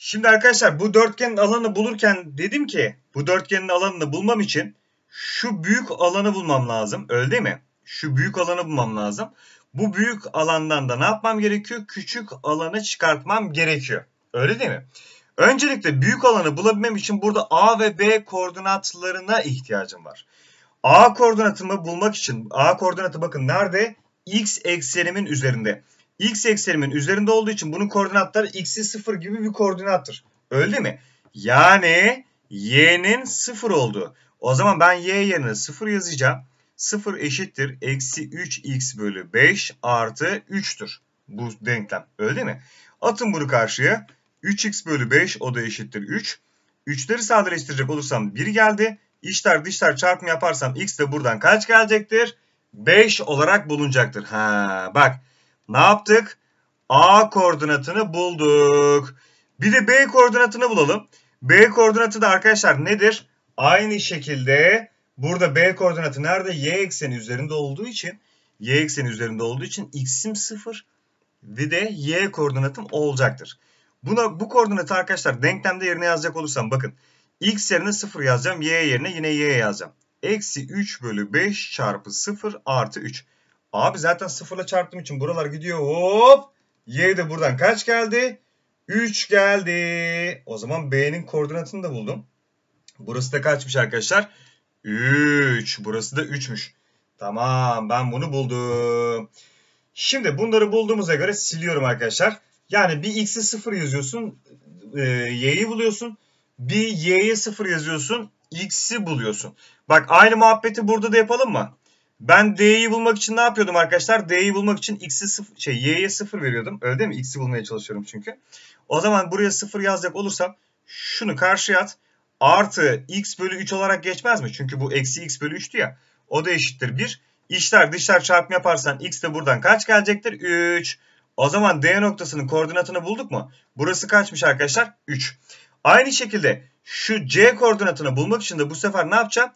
Şimdi arkadaşlar bu dörtgenin alanı bulurken dedim ki bu dörtgenin alanını bulmam için şu büyük alanı bulmam lazım. Öyle değil mi? Şu büyük alanı bulmam lazım. Bu büyük alandan da ne yapmam gerekiyor? Küçük alanı çıkartmam gerekiyor. Öyle değil mi? Öncelikle büyük alanı bulabilmem için burada A ve B koordinatlarına ihtiyacım var. A koordinatımı bulmak için A koordinatı bakın nerede? X eksenimin üzerinde. X eksenimin üzerinde olduğu için bunun koordinatları x'i 0 gibi bir koordinattır. Öyle değil mi? Yani y'nin 0 olduğu. O zaman ben y yerine 0 yazacağım. 0 eşittir. Eksi 3x bölü 5 artı 3'tür. Bu denklem. Öyle değil mi? Atın bunu karşıya. 3x bölü 5 o da eşittir 3. 3'leri sadeleştirecek olursam 1 geldi. İçler dışlar çarpım yaparsam x de buradan kaç gelecektir? 5 olarak bulunacaktır. Ha bak ne yaptık? A koordinatını bulduk. Bir de B koordinatını bulalım. B koordinatı da arkadaşlar nedir? Aynı şekilde burada B koordinatı nerede? Y ekseni üzerinde olduğu için y ekseni üzerinde olduğu için x'im 0 ve de y koordinatım olacaktır. Buna bu koordinatı arkadaşlar denklemde yerine yazacak olursam bakın x yerine 0 yazacağım y yerine yine y yazacağım. Eksi 3 bölü 5 çarpı 0 artı 3. Abi zaten sıfırla çarptığım için buralar gidiyor. Hop. Y de buradan kaç geldi? 3 geldi. O zaman B'nin koordinatını da buldum. Burası da kaçmış arkadaşlar? 3. Burası da 3'müş. Tamam ben bunu buldum. Şimdi bunları bulduğumuza göre siliyorum arkadaşlar. Yani bir x'i 0 yazıyorsun. E, y'yi buluyorsun. Bir y'ye 0 yazıyorsun. x'i buluyorsun. Bak aynı muhabbeti burada da yapalım mı? Ben D'yi bulmak için ne yapıyordum arkadaşlar? D'yi bulmak için x'i sıfır, şey y'ye 0 veriyordum. Öyle değil mi? X'i bulmaya çalışıyorum çünkü. O zaman buraya 0 yazacak olursam şunu karşıya at. Artı x bölü 3 olarak geçmez mi? Çünkü bu eksi x bölü 3'tü ya. O da eşittir 1. İşler, dışlar çarpımı yaparsan x de buradan kaç gelecektir? 3. O zaman D noktasının koordinatını bulduk mu? Burası kaçmış arkadaşlar? 3. Aynı şekilde şu C koordinatını bulmak için de bu sefer ne yapacağım?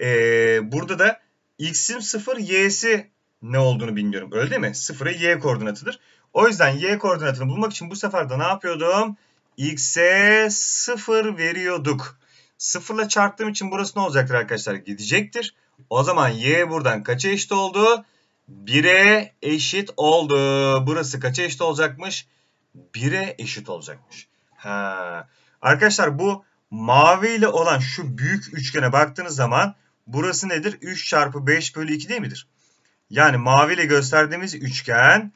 Ee, burada da x'im 0, y'si ne olduğunu bilmiyorum. Öyle değil mi? 0'a y koordinatıdır. O yüzden y koordinatını bulmak için bu sefer de ne yapıyordum? x'e 0 veriyorduk. 0 ile çarptığım için burası ne olacaktır arkadaşlar? Gidecektir. O zaman y buradan kaça eşit oldu? 1'e eşit oldu. Burası kaça eşit olacakmış? 1'e eşit olacakmış. Ha. Arkadaşlar bu mavi ile olan şu büyük üçgene baktığınız zaman Burası nedir? 3 çarpı 5 bölü 2 değil midir? Yani maviyle gösterdiğimiz üçgen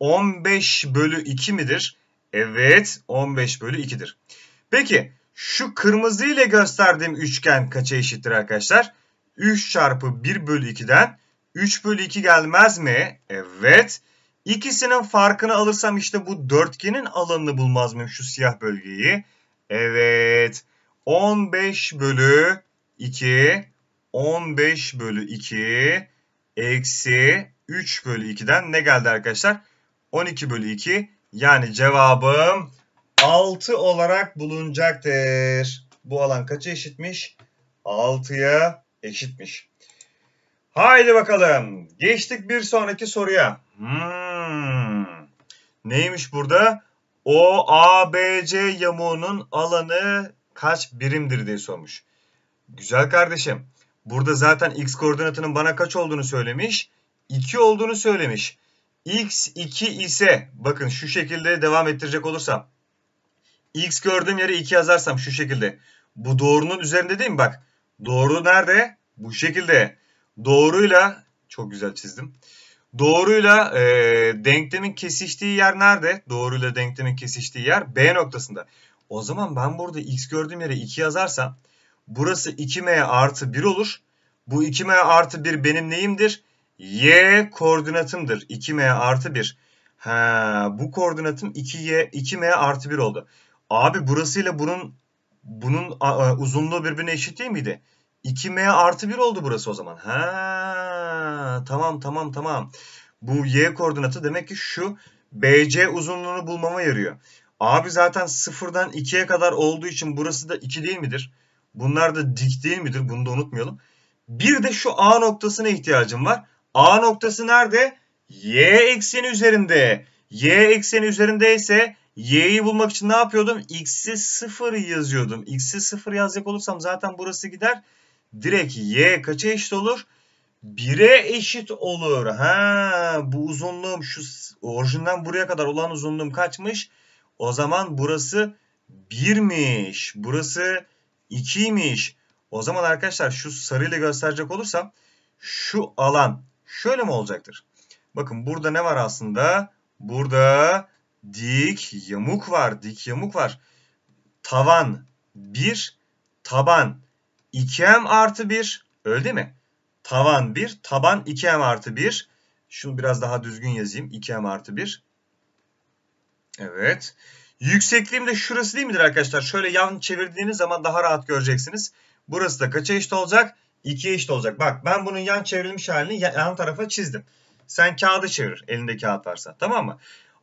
15 bölü 2 midir? Evet 15 bölü 2'dir. Peki şu kırmızı ile gösterdiğim üçgen kaça eşittir arkadaşlar? 3 çarpı 1 bölü 2'den 3 bölü 2 gelmez mi? Evet. İkisinin farkını alırsam işte bu dörtgenin alanını bulmaz mıyım şu siyah bölgeyi? Evet. 15 bölü 2 15 bölü 2 eksi 3 bölü 2'den ne geldi arkadaşlar? 12 bölü 2 yani cevabım 6 olarak bulunacaktır. Bu alan kaça eşitmiş? 6'ya eşitmiş. Haydi bakalım. Geçtik bir sonraki soruya. Hmm. Neymiş burada? O A B C yamuğunun alanı kaç birimdir diye sormuş. Güzel kardeşim. Burada zaten x koordinatının bana kaç olduğunu söylemiş. 2 olduğunu söylemiş. x2 ise bakın şu şekilde devam ettirecek olursam. x gördüğüm yere 2 yazarsam şu şekilde. Bu doğrunun üzerinde değil mi? Bak doğru nerede? Bu şekilde. Doğruyla çok güzel çizdim. Doğruyla e, denklemin kesiştiği yer nerede? Doğruyla denklemin kesiştiği yer B noktasında. O zaman ben burada x gördüğüm yere 2 yazarsam Burası 2m artı 1 olur. Bu 2m artı 1 benim neyimdir? Y koordinatımdır. 2m artı 1. Ha, bu koordinatım 2y, 2m artı 1 oldu. Abi burasıyla bunun bunun uzunluğu birbirine eşit değil miydi? 2m artı 1 oldu burası o zaman. Ha, tamam tamam tamam. Bu y koordinatı demek ki şu BC uzunluğunu bulmama yarıyor. Abi zaten sıfırdan 2'ye kadar olduğu için burası da 2 değil midir? Bunlar da dik değil midir? Bunu da unutmayalım. Bir de şu A noktasına ihtiyacım var. A noktası nerede? Y ekseni üzerinde. Y ekseni üzerindeyse y'yi bulmak için ne yapıyordum? X'i 0 yazıyordum. X'i 0 yazacak olursam zaten burası gider. Direkt y kaça eşit olur? 1'e eşit olur. Ha, bu uzunluğum şu orijinden buraya kadar olan uzunluğum kaçmış? O zaman burası 1'miş. Burası 2'ymiş. O zaman arkadaşlar şu sarıyla gösterecek olursam şu alan şöyle mi olacaktır? Bakın burada ne var aslında? Burada dik yamuk var. Dik yamuk var. Tavan 1, taban 2m artı 1. Öyle değil mi? Tavan 1, taban 2m artı 1. Şunu biraz daha düzgün yazayım. 2m artı 1. Evet. Evet. Yüksekliğim de şurası değil midir arkadaşlar? Şöyle yan çevirdiğiniz zaman daha rahat göreceksiniz. Burası da kaça eşit olacak? 2'ye eşit olacak. Bak ben bunun yan çevrilmiş halini yan tarafa çizdim. Sen kağıdı çevir elinde kağıt varsa. Tamam mı?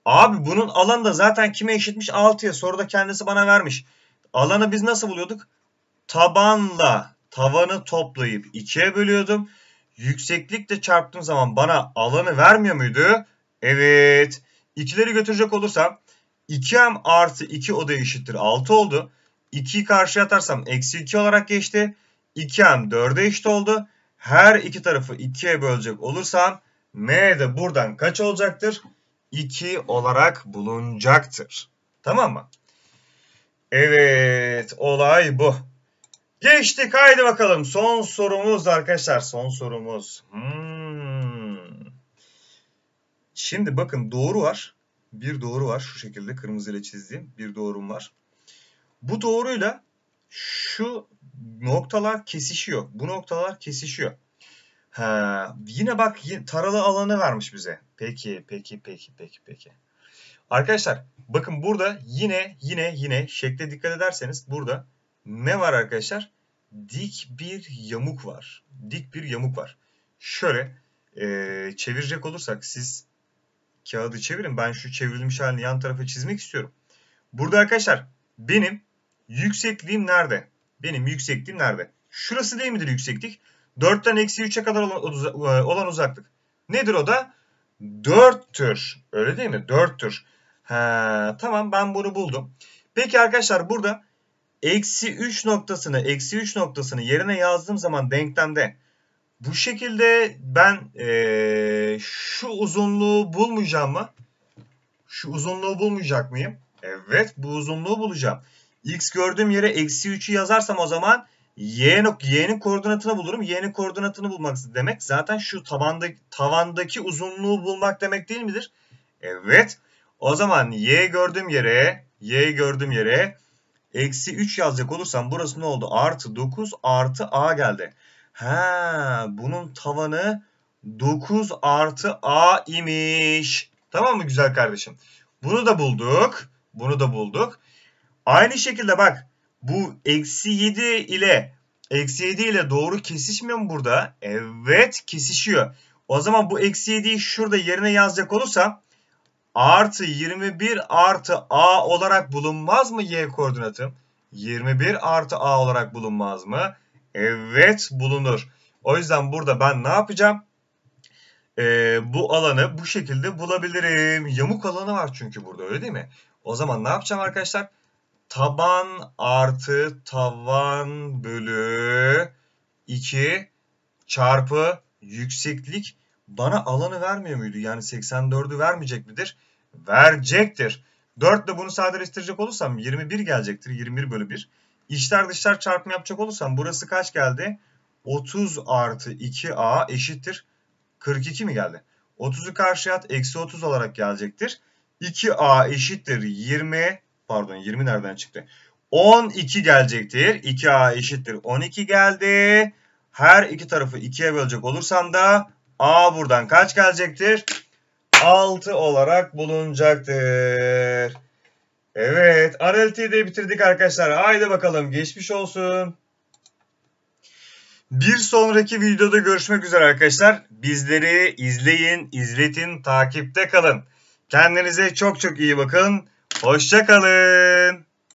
Abi bunun alanı da zaten kime eşitmiş? 6'ya. Soruda kendisi bana vermiş. Alanı biz nasıl buluyorduk? Tabanla tavanı toplayıp 2'ye bölüyordum. Yükseklikle çarptığım zaman bana alanı vermiyor muydu? Evet. İkileri götürecek olursam 2m artı 2 o eşittir 6 oldu. 2'yi karşıya atarsam eksi 2 olarak geçti. 2m 4'e eşit oldu. Her iki tarafı 2'ye bölecek olursam m de buradan kaç olacaktır? 2 olarak bulunacaktır. Tamam mı? Evet olay bu. Geçtik haydi bakalım son sorumuz arkadaşlar son sorumuz. Hmm. Şimdi bakın doğru var bir doğru var. Şu şekilde kırmızıyla çizdiğim bir doğrum var. Bu doğruyla şu noktalar kesişiyor. Bu noktalar kesişiyor. Ha, yine bak taralı alanı vermiş bize. Peki, peki, peki, peki, peki. Arkadaşlar bakın burada yine yine yine şekle dikkat ederseniz burada ne var arkadaşlar? Dik bir yamuk var. Dik bir yamuk var. Şöyle e, çevirecek olursak siz kağıdı çevirin. Ben şu çevrilmiş halini yan tarafa çizmek istiyorum. Burada arkadaşlar benim yüksekliğim nerede? Benim yüksekliğim nerede? Şurası değil midir yükseklik? 4'ten eksi 3'e kadar e, olan uzaklık. Nedir o da? 4'tür. Öyle değil mi? 4'tür. Ha, tamam ben bunu buldum. Peki arkadaşlar burada eksi 3 noktasını eksi 3 noktasını yerine yazdığım zaman denklemde bu şekilde ben e, şu uzunluğu bulmayacağım mı? Şu uzunluğu bulmayacak mıyım? Evet bu uzunluğu bulacağım. X gördüğüm yere eksi 3'ü yazarsam o zaman y nok y'nin koordinatını bulurum. Y'nin koordinatını bulmak demek zaten şu tabandaki, tavandaki uzunluğu bulmak demek değil midir? Evet. O zaman y gördüğüm yere y gördüğüm yere eksi 3 yazacak olursam burası ne oldu? Artı 9 artı a geldi. Ha, bunun tavanı 9 artı a imiş. Tamam mı güzel kardeşim? Bunu da bulduk. Bunu da bulduk. Aynı şekilde bak bu eksi 7 ile eksi 7 ile doğru kesişmiyor mu burada? Evet kesişiyor. O zaman bu eksi 7'yi şurada yerine yazacak olursam artı 21 artı a olarak bulunmaz mı y koordinatım? 21 artı a olarak bulunmaz mı? Evet bulunur. O yüzden burada ben ne yapacağım? Ee, bu alanı bu şekilde bulabilirim. Yamuk alanı var çünkü burada öyle değil mi? O zaman ne yapacağım arkadaşlar? Taban artı tavan bölü 2 çarpı yükseklik bana alanı vermiyor muydu? Yani 84'ü vermeyecek midir? Verecektir. 4 ile bunu sadeleştirecek olursam 21 gelecektir. 21 bölü 1. İçler dışlar çarpımı yapacak olursam burası kaç geldi? 30 artı 2a eşittir. 42 mi geldi? 30'u karşıya at eksi 30 olarak gelecektir. 2a eşittir 20 pardon 20 nereden çıktı? 12 gelecektir. 2a eşittir 12 geldi. Her iki tarafı 2'ye bölecek olursam da a buradan kaç gelecektir? 6 olarak bulunacaktır. Evet, analitiği de bitirdik arkadaşlar. Haydi bakalım, geçmiş olsun. Bir sonraki videoda görüşmek üzere arkadaşlar. Bizleri izleyin, izletin, takipte kalın. Kendinize çok çok iyi bakın. Hoşça kalın.